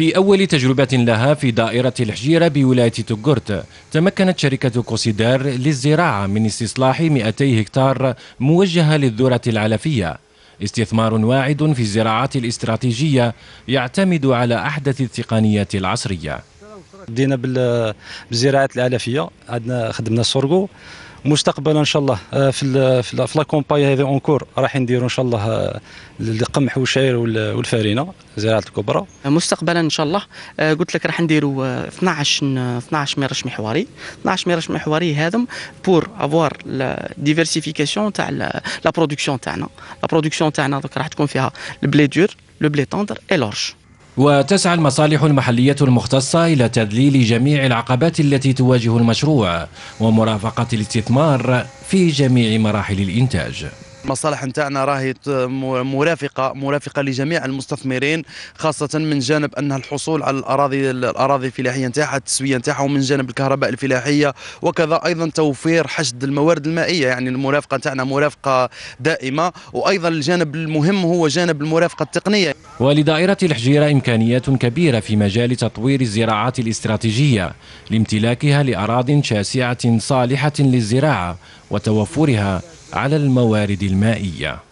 في أول تجربة لها في دائرة الحجيرة بولاية تقرت تمكنت شركة كوسيدار للزراعة من استصلاح 200 هكتار موجهة للذرة العلفية استثمار واعد في الزراعات الاستراتيجية يعتمد على أحدث التقنيات العصرية بدينا بالزراعه العلفيه عندنا خدمنا السرقو مستقبلا ان شاء الله آه، في في لاكومباي هذا اونكور راح نديروا ان شاء الله القمح آه، والشعير والفارينه زراعه الكبرى مستقبلا ان شاء الله آه، قلت لك راح نديروا 12 12 ميرش محوري 12 ميرش محوري هذم بور افوار ديفيرسيفيكاسيون تاع لا برودكسيون تاعنا لا برودكسيون تاعنا راح تكون فيها البلي دور لو بلي طوندر اي لورش وتسعى المصالح المحلية المختصة إلى تذليل جميع العقبات التي تواجه المشروع ومرافقة الاستثمار في جميع مراحل الإنتاج المصالح نتاعنا راهي مرافقه مرافقه لجميع المستثمرين خاصه من جانب انها الحصول على الاراضي الاراضي الفلاحيه نتاعها التسويه نتاعها ومن جانب الكهرباء الفلاحيه وكذا ايضا توفير حشد الموارد المائيه يعني المرافقه نتاعنا مرافقه دائمه وايضا الجانب المهم هو جانب المرافقه التقنيه ولدائره الحجيره امكانيات كبيره في مجال تطوير الزراعات الاستراتيجيه لامتلاكها لاراض شاسعه صالحه للزراعه وتوفرها على الموارد المائيه